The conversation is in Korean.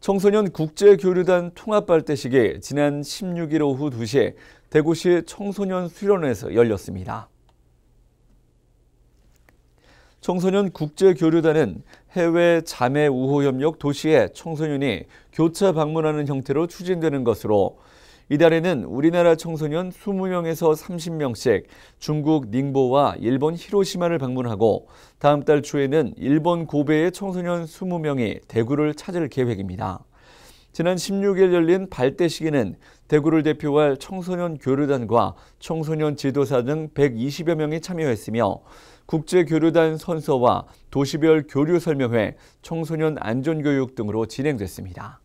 청소년 국제교류단 통합발대식이 지난 16일 오후 2시에 대구시 청소년 수련회에서 열렸습니다. 청소년 국제교류단은 해외 자매 우호협력 도시에 청소년이 교차 방문하는 형태로 추진되는 것으로 이달에는 우리나라 청소년 20명에서 30명씩 중국 닝보와 일본 히로시마를 방문하고 다음 달 초에는 일본 고베의 청소년 20명이 대구를 찾을 계획입니다. 지난 16일 열린 발대식에는 대구를 대표할 청소년 교류단과 청소년 지도사 등 120여 명이 참여했으며 국제교류단 선서와 도시별 교류 설명회, 청소년 안전교육 등으로 진행됐습니다.